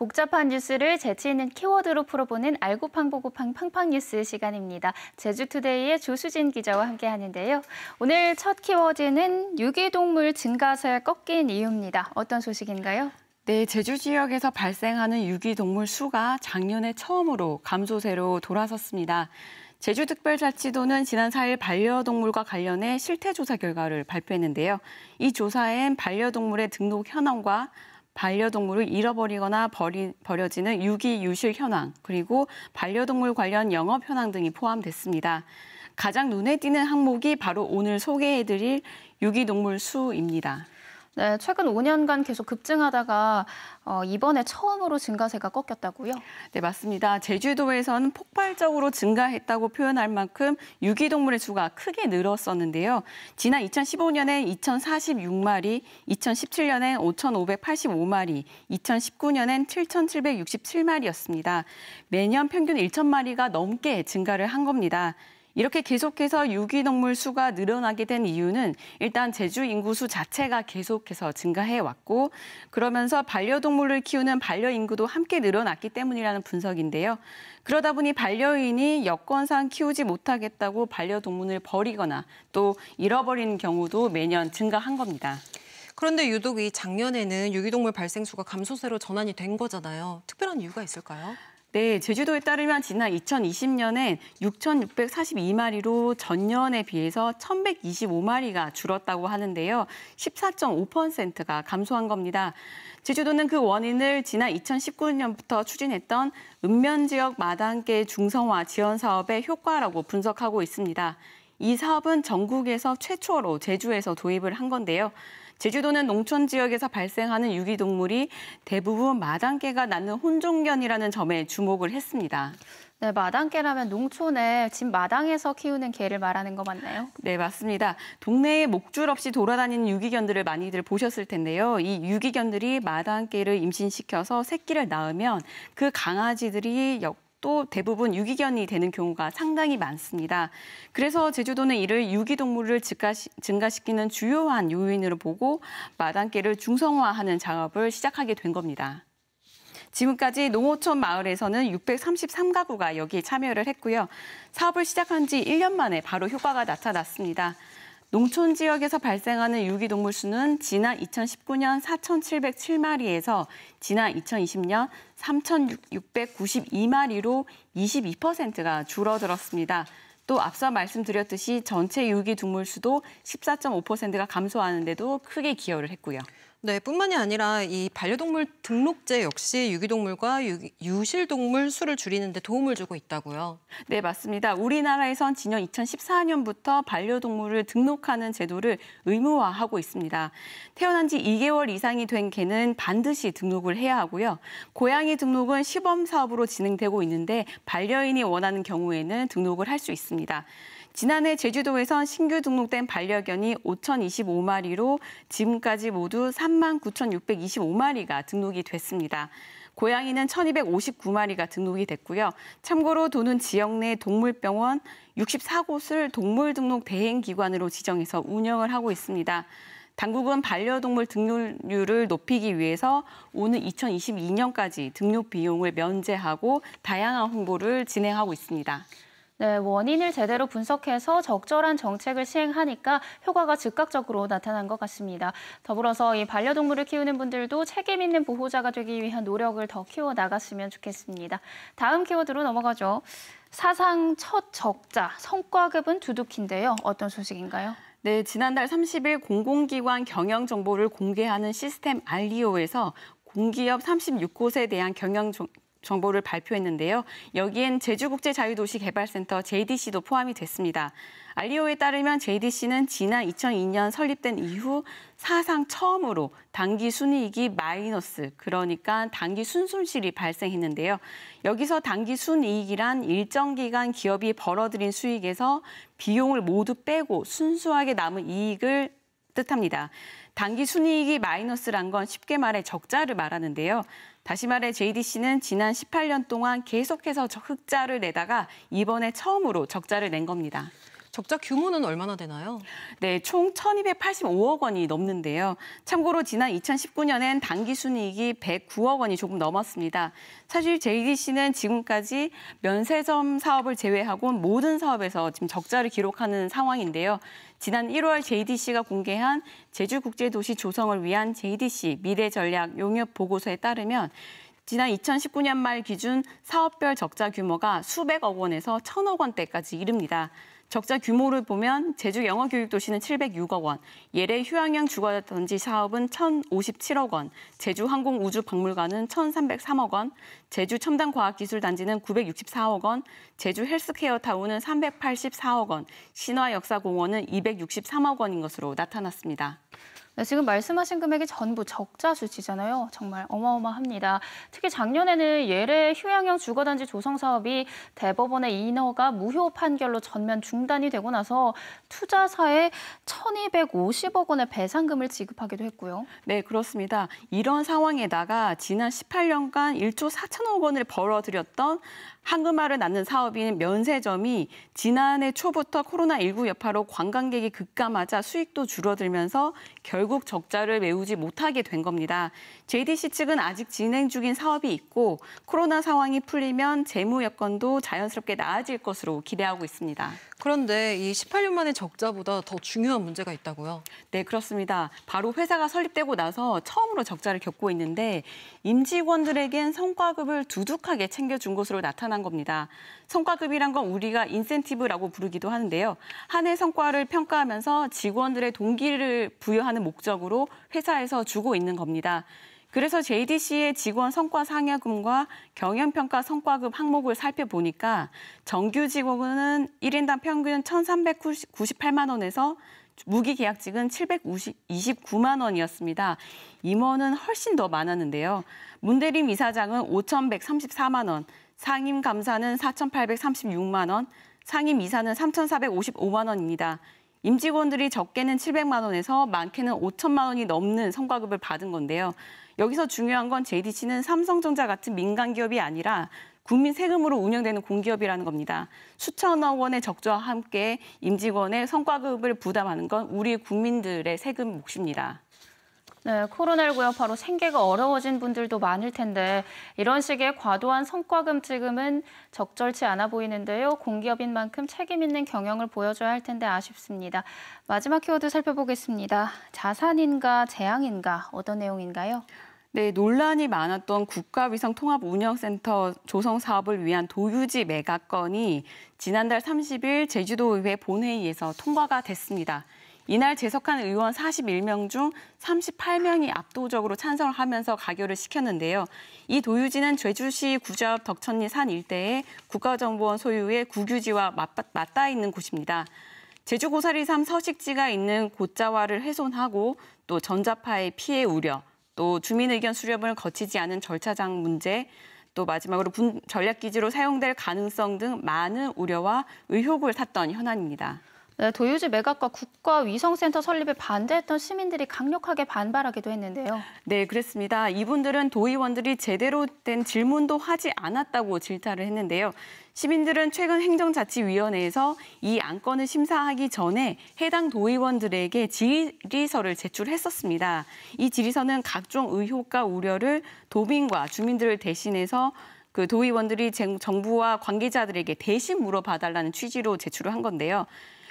복잡한 뉴스를 재치 있는 키워드로 풀어보는 알고팡보고팡 팡팡 뉴스 시간입니다. 제주투데이의 조수진 기자와 함께 하는데요. 오늘 첫 키워드는 유기동물 증가설 꺾인 이유입니다. 어떤 소식인가요? 네, 제주 지역에서 발생하는 유기동물 수가 작년에 처음으로 감소세로 돌아섰습니다. 제주특별자치도는 지난 4일 반려동물과 관련해 실태조사 결과를 발표했는데요. 이 조사엔 반려동물의 등록 현황과 반려동물을 잃어버리거나 버리, 버려지는 유기 유실 현황 그리고 반려동물 관련 영업 현황 등이 포함됐습니다. 가장 눈에 띄는 항목이 바로 오늘 소개해드릴 유기동물 수입니다. 네, 최근 5년간 계속 급증하다가 어, 이번에 처음으로 증가세가 꺾였다고요? 네, 맞습니다. 제주도에서는 폭발적으로 증가했다고 표현할 만큼 유기동물의 수가 크게 늘었었는데요. 지난 2015년엔 2046마리, 2017년엔 5,585마리, 2019년엔 7,767마리였습니다. 매년 평균 1,000마리가 넘게 증가를 한 겁니다. 이렇게 계속해서 유기동물 수가 늘어나게 된 이유는 일단 제주 인구수 자체가 계속해서 증가해 왔고 그러면서 반려동물을 키우는 반려인구도 함께 늘어났기 때문이라는 분석인데요. 그러다 보니 반려인이 여건상 키우지 못하겠다고 반려동물을 버리거나 또잃어버린 경우도 매년 증가한 겁니다. 그런데 유독 이 작년에는 유기동물 발생 수가 감소세로 전환이 된 거잖아요. 특별한 이유가 있을까요? 네, 제주도에 따르면 지난 2020년엔 6,642마리로 전년에 비해서 1,125마리가 줄었다고 하는데요. 14.5%가 감소한 겁니다. 제주도는 그 원인을 지난 2019년부터 추진했던 읍면 지역 마당계 중성화 지원 사업의 효과라고 분석하고 있습니다. 이 사업은 전국에서 최초로 제주에서 도입을 한 건데요. 제주도는 농촌 지역에서 발생하는 유기동물이 대부분 마당개가 낳는 혼종견이라는 점에 주목을 했습니다. 네, 마당개라면 농촌에 집 마당에서 키우는 개를 말하는 거 맞나요? 네, 맞습니다. 동네에 목줄 없이 돌아다니는 유기견들을 많이들 보셨을 텐데요. 이 유기견들이 마당개를 임신시켜서 새끼를 낳으면 그 강아지들이 역또 대부분 유기견이 되는 경우가 상당히 많습니다. 그래서 제주도는 이를 유기동물을 증가시키는 주요한 요인으로 보고 마당개를 중성화하는 작업을 시작하게 된 겁니다. 지금까지 농어촌 마을에서는 633가구가 여기에 참여를 했고요. 사업을 시작한 지 1년 만에 바로 효과가 나타났습니다. 농촌 지역에서 발생하는 유기동물 수는 지난 2019년 4,707마리에서 지난 2020년 3,692마리로 22%가 줄어들었습니다. 또 앞서 말씀드렸듯이 전체 유기동물 수도 14.5%가 감소하는데도 크게 기여를 했고요. 네, 뿐만이 아니라 이 반려동물 등록제 역시 유기동물과 유, 유실동물 수를 줄이는 데 도움을 주고 있다고요. 네, 맞습니다. 우리나라에선 지난 2014년부터 반려동물을 등록하는 제도를 의무화하고 있습니다. 태어난 지 2개월 이상이 된 개는 반드시 등록을 해야 하고요. 고양이 등록은 시범 사업으로 진행되고 있는데 반려인이 원하는 경우에는 등록을 할 수 있습니다. 지난해 제주도에선 신규 등록된 반려견이 5,025마리로 지금까지 모두 3만 9,625마리가 등록이 됐습니다. 고양이는 1,259마리가 등록이 됐고요. 참고로 도는 지역 내 동물병원 64곳을 동물 등록 대행 기관으로 지정해서 운영을 하고 있습니다. 당국은 반려동물 등록률을 높이기 위해서 오는 2022년까지 등록 비용을 면제하고 다양한 홍보를 진행하고 있습니다. 네, 원인을 제대로 분석해서 적절한 정책을 시행하니까 효과가 즉각적으로 나타난 것 같습니다. 더불어서 이 반려동물을 키우는 분들도 책임 있는 보호자가 되기 위한 노력을 더 키워 나갔으면 좋겠습니다. 다음 키워드로 넘어가죠. 사상 첫 적자, 성과급은 두둑인데요. 어떤 소식인가요? 네, 지난달 30일 공공기관 경영 정보를 공개하는 시스템 알리오에서 공기업 36곳에 대한 경영 정보 정보를 발표했는데요. 여기엔 제주국제자유도시개발센터 JDC도 포함이 됐습니다. 알리오에 따르면 JDC는 지난 2002년 설립된 이후 사상 처음으로 단기 순이익이 마이너스, 그러니까 단기 순손실이 발생했는데요. 여기서 단기 순이익이란 일정 기간 기업이 벌어들인 수익에서 비용을 모두 빼고 순수하게 남은 이익을 뜻합니다. 단기 순이익이 마이너스란 건 쉽게 말해 적자를 말하는데요. 다시 말해 JDC는 지난 18년 동안 계속해서 흑자를 내다가 이번에 처음으로 적자를 낸 겁니다. 적자 규모는 얼마나 되나요? 네, 총 1,285억 원이 넘는데요. 참고로 지난 2019년엔 단기 순이익이 109억 원이 조금 넘었습니다. 사실 JDC는 지금까지 면세점 사업을 제외하고 모든 사업에서 지금 적자를 기록하는 상황인데요. 지난 1월 JDC가 공개한 제주국제도시 조성을 위한 JDC 미래전략 용역 보고서에 따르면 지난 2019년 말 기준 사업별 적자 규모가 수백억 원에서 천억 원대까지 이릅니다. 적자 규모를 보면 제주 영어교육도시는 706억 원, 예래 휴양형 주거단지 사업은 1,057억 원, 제주 항공우주박물관은 1,303억 원, 제주 첨단과학기술단지는 964억 원, 제주 헬스케어타운은 384억 원, 신화역사공원은 263억 원인 것으로 나타났습니다. 네, 지금 말씀하신 금액이 전부 적자 수치잖아요. 정말 어마어마합니다. 특히 작년에는 예래 휴양형 주거단지 조성 사업이 대법원의 인허가 무효 판결로 전면 중단이 되고 나서 투자사에 1,250억 원의 배상금을 지급하기도 했고요. 네, 그렇습니다. 이런 상황에다가 지난 18년간 1조 4천억 원을 벌어들였던 한금알을 낳는 사업인 면세점이 지난해 초부터 코로나19 여파로 관광객이 급감하자 수익도 줄어들면서 결 결국 적자를 메우지 못하게 된 겁니다. JDC 측은 아직 진행 중인 사업이 있고 코로나 상황이 풀리면 재무 여건도 자연스럽게 나아질 것으로 기대하고 있습니다. 그런데 이 18년 만에 적자보다 더 중요한 문제가 있다고요? 네, 그렇습니다. 바로 회사가 설립되고 나서 처음으로 적자를 겪고 있는데 임직원들에겐 성과급을 두둑하게 챙겨준 것으로 나타난 겁니다. 성과급이란 건 우리가 인센티브라고 부르기도 하는데요. 한해 성과를 평가하면서 직원들의 동기를 부여하는 목적으로 회사에서 주고 있는 겁니다. 그래서 JDC의 직원 성과 상여금과 경영평가 성과급 항목을 살펴보니까 정규 직원은 1인당 평균 1,398만 원에서 무기계약직은 729만 원이었습니다. 임원은 훨씬 더 많았는데요. 문대림 이사장은 5,134만 원, 상임 감사는 4,836만 원, 상임 이사는 3,455만 원입니다. 임직원들이 적게는 700만 원에서 많게는 5천만 원이 넘는 성과급을 받은 건데요. 여기서 중요한 건 JDC는 삼성전자 같은 민간 기업이 아니라 국민 세금으로 운영되는 공기업이라는 겁니다. 수천억 원의 적자와 함께 임직원의 성과급을 부담하는 건 우리 국민들의 세금 몫입니다. 네, 코로나19 여파로 생계가 어려워진 분들도 많을 텐데 이런 식의 과도한 성과금 지금은 적절치 않아 보이는데요. 공기업인 만큼 책임 있는 경영을 보여줘야 할 텐데 아쉽습니다. 마지막 키워드 살펴보겠습니다. 자산인가 재앙인가 어떤 내용인가요? 네, 논란이 많았던 국가위성통합운영센터 조성 사업을 위한 도유지 매각건이 지난달 30일 제주도의회 본회의에서 통과가 됐습니다. 이날 재석한 의원 41명 중 38명이 압도적으로 찬성을 하면서 가결을 시켰는데요. 이 도유지는 제주시 구좌읍 덕천리 산 일대에 국가정보원 소유의 국유지와 맞닿아 있는 곳입니다. 제주 고사리 삼 서식지가 있는 고자화를 훼손하고 또 전자파의 피해 우려, 또 주민의견 수렴을 거치지 않은 절차장 문제, 또 마지막으로 전략기지로 사용될 가능성 등 많은 우려와 의혹을 샀던 현안입니다. 네, 도유지 매각과 국가위성센터 설립에 반대했던 시민들이 강력하게 반발하기도 했는데요. 네, 그렇습니다. 이분들은 도의원들이 제대로 된 질문도 하지 않았다고 질타를 했는데요. 시민들은 최근 행정자치위원회에서 이 안건을 심사하기 전에 해당 도의원들에게 질의서를 제출했었습니다. 이 질의서는 각종 의혹과 우려를 도민과 주민들을 대신해서 그 도의원들이 정부와 관계자들에게 대신 물어봐달라는 취지로 제출을 한 건데요.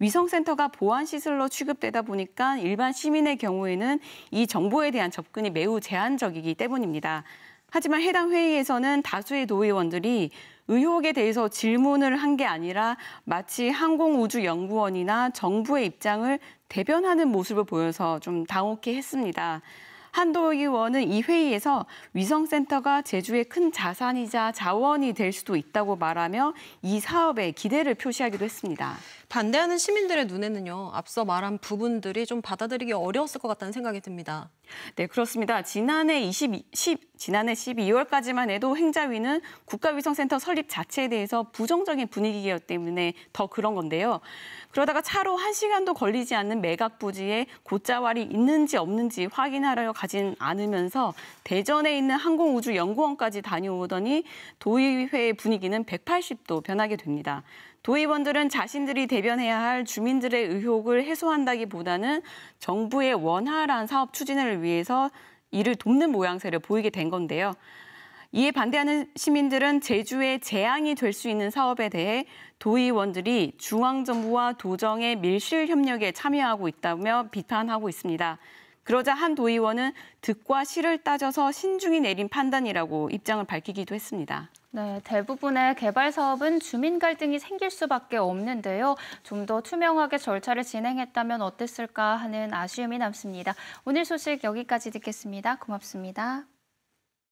위성센터가 보안 시설로 취급되다 보니까 일반 시민의 경우에는 이 정보에 대한 접근이 매우 제한적이기 때문입니다. 하지만 해당 회의에서는 다수의 노의원들이 의혹에 대해서 질문을 한 게 아니라 마치 항공우주연구원이나 정부의 입장을 대변하는 모습을 보여서 좀 당혹해 했습니다. 한도 의원은 이 회의에서 위성센터가 제주의 큰 자산이자 자원이 될 수도 있다고 말하며 이 사업에 기대를 표시하기도 했습니다. 반대하는 시민들의 눈에는요. 앞서 말한 부분들이 좀 받아들이기 어려웠을 것 같다는 생각이 듭니다. 네, 그렇습니다. 지난해 20, 10, 지난해 12월까지만 해도 행자위는 국가위성센터 설립 자체에 대해서 부정적인 분위기였기 때문에 더 그런 건데요. 그러다가 차로 한시간도 걸리지 않는 매각 부지에 고자왈이 있는지 없는지 확인하러 가진 않으면서 대전에 있는 항공우주연구원까지 다녀오더니 도의회 분위기는 180도 변하게 됩니다. 도의원들은 자신들이 대 대변해야 할 주민들의 의혹을 해소한다기보다는 정부의 원활한 사업 추진을 위해서 이를 돕는 모양새를 보이게 된 건데요. 이에 반대하는 시민들은 제주의 재앙이 될 수 있는 사업에 대해 도의원들이 중앙정부와 도정의 밀실 협력에 참여하고 있다며 비판하고 있습니다. 그러자 한 도의원은 득과 실을 따져서 신중히 내린 판단이라고 입장을 밝히기도 했습니다. 네, 대부분의 개발 사업은 주민 갈등이 생길 수밖에 없는데요. 좀 더 투명하게 절차를 진행했다면 어땠을까 하는 아쉬움이 남습니다. 오늘 소식 여기까지 듣겠습니다. 고맙습니다.